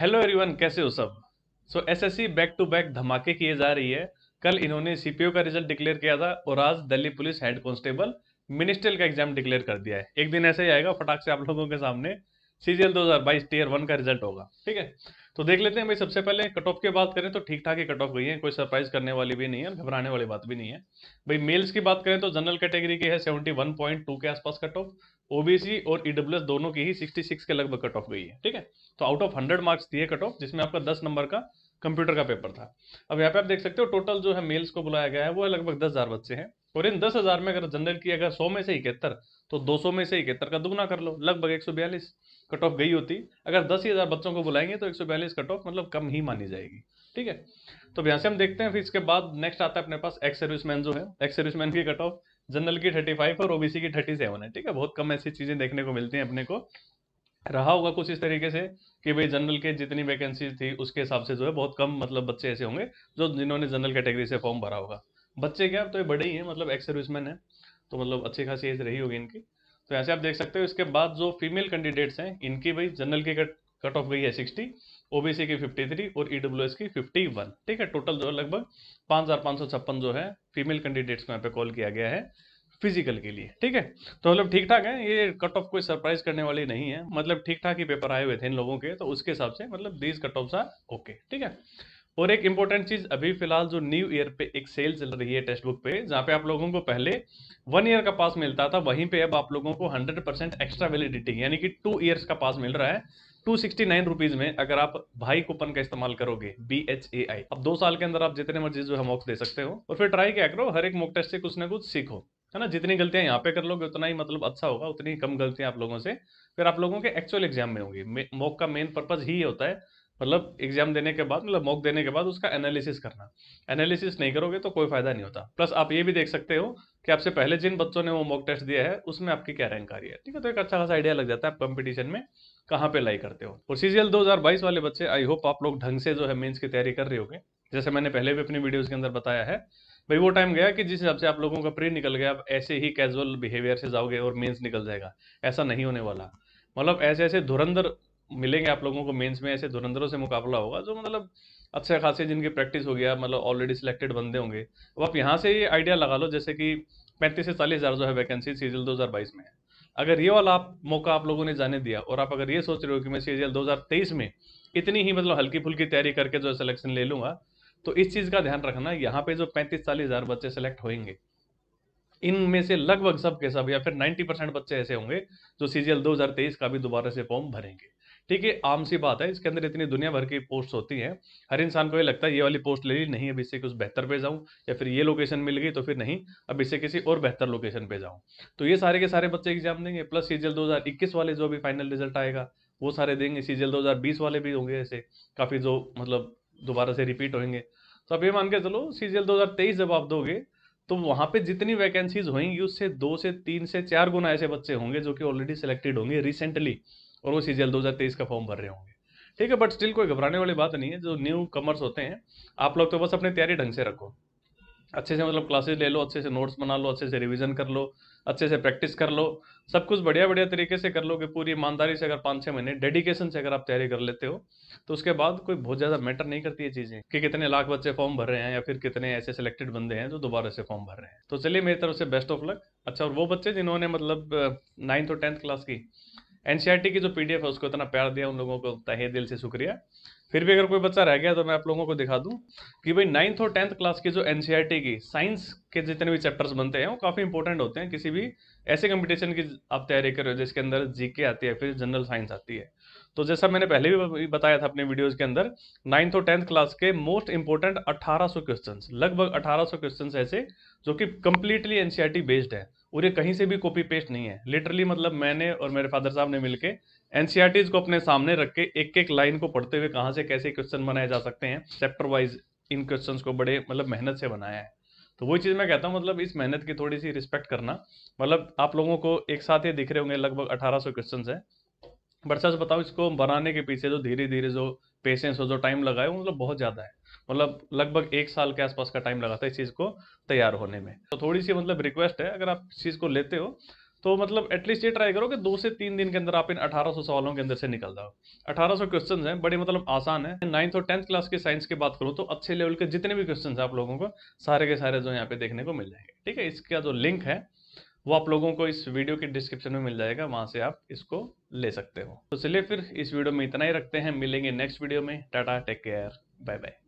hello everyone कैसे हो सब so SSC back to back धमाके किए जा रही है कल इन्होंने सीपीओ का रिजल्ट डिक्लेयर किया था और आज Delhi police head constable ministerial का एग्जाम डिक्लेयर कर दिया है एक दिन ऐसे ही आएगा फटाक से आप लोगों के सामने सीजीएल 2022 टीयर वन का रिजल्ट होगा ठीक है तो देख लेते हैं भाई सबसे पहले कट ऑफ की बात करें तो ठीक ठाक ही कट ऑफ गई है कोई सरप्राइज करने वाली भी नहीं है घबराने वाली बात भी नहीं है भाई मेल्स की बात करें तो जनरल कैटेगरी की है 71.2 के आसपास कट ऑफ ओबीसी और ईडब्ल्यू e दोनों की ही 66 के लगभग कट ऑफ गई है ठीक है तो आउट ऑफ 100 मार्क्स दिए कट ऑफ जिसमें आपका 10 नंबर का कंप्यूटर का पेपर था अब यहाँ पे आप देख सकते हो टोटल जो है मेल्स को बुलाया गया है वो है लगभग दस हजार बच्चे हैं और इन दस हजार में अगर जनरल की अगर सौ में से इकहत्तर तो दो सौ में से इकहत्तर का दुगना कर लो लगभग एक सौ बयालीस कट ऑफ गई होती अगर दस ही हज़ार बच्चों को बुलाएंगे तो एक सौ बयालीस कट ऑफ मतलब कम ही मानी जाएगी ठीक है तो यहाँ से हम देखते हैं फिर इसके बाद नेक्स्ट आता है अपने पास एक्स सर्विसमैन जो है एक्स सर्विसमैन की कट ऑफ जनरल की थर्टी फाइव और ओबीसी की थर्टी सेवन है ठीक है बहुत कम ऐसी चीज़ें देखने को मिलती हैं अपने को रहा होगा कुछ इस तरीके से कि भाई जनरल के जितनी वैकेंसी थी उसके हिसाब से जो है बहुत कम मतलब बच्चे ऐसे होंगे जो जिन्होंने जनरल कैटेगरी से फॉर्म भरा होगा बच्चे क्या तो ये बड़े ही हैं मतलब एक्स सर्विसमैन है तो मतलब अच्छी खासी एज रही होगी इनकी तो ऐसे आप देख सकते हो इसके बाद जो फीमेल कैंडिडेट्स हैं इनकी भाई जनरल की कट कट ऑफ गई है सिक्सटी ओबीसी की फिफ्टी थ्री और ईडब्ल्यूएस e की फिफ्टी वन ठीक है टोटल जो लगभग पाँच हज़ार पाँच सौ छप्पन जो है फीमेल कैंडिडेट्स को यहाँ पे कॉल किया गया है फिजिकल के लिए ठीक है तो मतलब ठीक ठाक है ये कट ऑफ कोई सरप्राइज करने वाली नहीं है मतलब ठीक ठाक ही पेपर आए हुए थे इन लोगों के तो उसके हिसाब से मतलब these cut off are okay ठीक है और एक इंपॉर्टेंट चीज अभी फिलहाल जो न्यू ईयर पे एक सेल चल रही है टेक्स्ट बुक पे जहाँ पे आप लोगों को पहले वन ईयर का पास मिलता था वहीं पे अब आप लोगों को हंड्रेड परसेंट एक्स्ट्रा वैलिडिटी यानी कि टू ईयर्स का पास मिल रहा है टू सिक्सटी नाइन रुपीज में अगर आप भाई कूपन का इस्तेमाल करोगे बी एच ए आई अब दो साल के अंदर आप जितने मर्जी जो है मॉक्स दे सकते हो और फिर ट्राई क्या करो हर एक मॉक टेस्ट से कुछ ना कुछ सीखो है ना जितनी गलतियां यहाँ पे कर लोगे उतना ही मतलब अच्छा होगा उतनी ही कम गलतियां आप लोगों से फिर आप लोगों के एक्चुअल एग्जाम में होंगी मॉक का मेन पर्पज ही होता है मतलब एग्जाम देने के बाद मतलब मॉक देने के बाद उसका एनालिसिस करना एनालिसिस नहीं करोगे तो कोई फायदा नहीं होता प्लस आप ये भी देख सकते हो कि आपसे पहले जिन बच्चों ने वो मॉक टेस्ट दिया है उसमें आपकी क्या रैंक आ रही है ठीक है तो एक अच्छा खासा आइडिया लग जाता है आप कंपटीशन में कहाँ पे लाई करते हो और सीजीएल वाले बच्चे आई होप आप लोग ढंग से जो है मीन्स की तैयारी कर रहे हो जैसे मैंने पहले भी अपनी वीडियोज के अंदर बताया है भाई वो टाइम गया कि जिस हिसाब से आप लोगों का प्री निकल गया आप ऐसे ही कैजुअल बिहेवियर से जाओगे और मेंस निकल जाएगा ऐसा नहीं होने वाला मतलब ऐसे ऐसे धुरंधर मिलेंगे आप लोगों को मेंस में ऐसे धुरंधरों से मुकाबला होगा जो मतलब अच्छे खासे जिनकी प्रैक्टिस हो गया मतलब ऑलरेडी सिलेक्टेड बंदे होंगे अब आप यहाँ से ये आइडिया लगा लो जैसे कि पैंतीस से चालीस हज़ार जो है वैकेंसी सीजल 2022 में है अगर ये वाला आप मौका आप लोगों ने जाने दिया और आप अगर ये सोच रहे हो कि मैं सी जी में इतनी ही मतलब हल्की फुल्की तैयारी करके जो सिलेक्शन ले लूंगा तो इस चीज़ का ध्यान रखना यहाँ पे जो पैंतीस चालीस हज़ार बच्चे सेलेक्ट होंगे इनमें से लगभग सब के सब या फिर 90 परसेंट बच्चे ऐसे होंगे जो सीजीएल 2023 का भी दोबारा से फॉर्म भरेंगे ठीक है आम सी बात है इसके अंदर इतनी दुनिया भर की पोस्ट होती हैं हर इंसान को ये लगता है ये वाली पोस्ट ले ली नहीं अब इससे कुछ बेहतर पे जाऊँ या फिर ये लोकेशन मिल गई तो फिर नहीं अब इससे किसी और बेहतर लोकेशन पे जाऊँ तो ये सारे के सारे बच्चे एग्जाम देंगे प्लस ये जल दो वाले जो भी फाइनल रिजल्ट आएगा वो सारे देंगे सी जल दो वाले भी होंगे ऐसे काफ़ी जो मतलब दोबारा से रिपीट होंगे तो अब ये मान के चलो सी जल दो जब आप दोगे तो वहाँ पे जितनी वैकेंसीज होंगी उससे दो से तीन से चार गुना ऐसे बच्चे होंगे जो कि ऑलरेडी सिलेक्टेड होंगे रिसेंटली और वो सी जी एल दो हज़ार तेईस का फॉर्म भर रहे होंगे ठीक है बट स्टिल कोई घबराने वाली बात नहीं है जो न्यू कमर्स होते हैं आप लोग तो बस अपनी तैयारी ढंग से रखो अच्छे से मतलब क्लासेज ले लो अच्छे से नोट्स बना लो अच्छे से रिविजन कर लो अच्छे से प्रैक्टिस कर लो सब कुछ बढ़िया बढ़िया तरीके से कर लो कि पूरी ईमानदारी से अगर पाँच छः महीने डेडिकेशन से अगर आप तैयारी कर लेते हो तो उसके बाद कोई बहुत ज़्यादा मैटर नहीं करती है चीज़ें कि कितने लाख बच्चे फॉर्म भर रहे हैं या फिर कितने ऐसे सिलेक्टेड बंदे हैं जो दोबारा से फॉर्म भर रहे हैं तो चलिए मेरी तरफ से बेस्ट ऑफ लक अच्छा और वो बच्चे जिन्होंने मतलब नाइन्थ और टेंथ क्लास की एनसीईआरटी की जो पीडीएफ है उसको इतना प्यार दिया उन लोगों को तहे दिल से शुक्रिया फिर भी अगर कोई बच्चा रह गया तो मैं आप लोगों को दिखा दूं कि भाई नाइन्थ और टेंथ क्लास e की जो एन की साइंस के जितने भी चैप्टर्स बनते हैं वो काफ़ी इंपॉर्टेंट होते हैं किसी भी ऐसे कंपटीशन की आप तैयारी कर रहे हो जिसके अंदर जीके आती है फिर जनरल साइंस आती है तो जैसा मैंने पहले भी बताया था अपने वीडियोज के अंदर नाइन्थ और टेंथ क्लास के मोस्ट इंपॉर्टेंट अठारह क्वेश्चंस लगभग अठारह क्वेश्चंस ऐसे जो कि कंप्लीटली एनसीईआरटी बेस्ड है और ये कहीं से भी कॉपी पेस्ट नहीं है लिटरली मतलब मैंने और मेरे फादर साहब ने मिलकर एनसीआरटीज को अपने सामने रख के एक एक लाइन को पढ़ते हुए कहाँ से कैसे क्वेश्चन बनाए जा सकते हैं चैप्टर वाइज इन क्वेश्चंस को बड़े मतलब मेहनत से बनाया है तो वही चीज़ मैं कहता हूँ मतलब इस मेहनत की थोड़ी सी रिस्पेक्ट करना मतलब आप लोगों को एक साथ ही दिख रहे होंगे लगभग अठारह सौ क्वेश्चन है बट सच बताओ इसको बनाने के पीछे जो धीरे धीरे जो पेशेंस हो जो टाइम लगाए वो मतलब बहुत ज़्यादा है मतलब लगभग एक साल के आसपास का टाइम लगा था इस चीज़ को तैयार होने में तो थोड़ी सी मतलब रिक्वेस्ट है अगर आप इस चीज़ को लेते हो तो मतलब एटलीस्ट ये ट्राई करो कि दो से तीन दिन के अंदर आप इन 1800 सवालों के अंदर से निकल जाओ 1800 क्वेश्चंस हैं बड़े मतलब आसान है नाइन्थ और टेंथ क्लास के साइंस की बात करो तो अच्छे लेवल के जितने भी क्वेश्चन हैं आप लोगों को सारे के सारे जो यहाँ पे देखने को मिल जाएंगे ठीक है इसका जो लिंक है वो आप लोगों को इस वीडियो के डिस्क्रिप्शन में मिल जाएगा वहां से आप इसको ले सकते हो तो चलिए फिर इस वीडियो में इतना ही रखते हैं मिलेंगे नेक्स्ट वीडियो में tata take care bye bye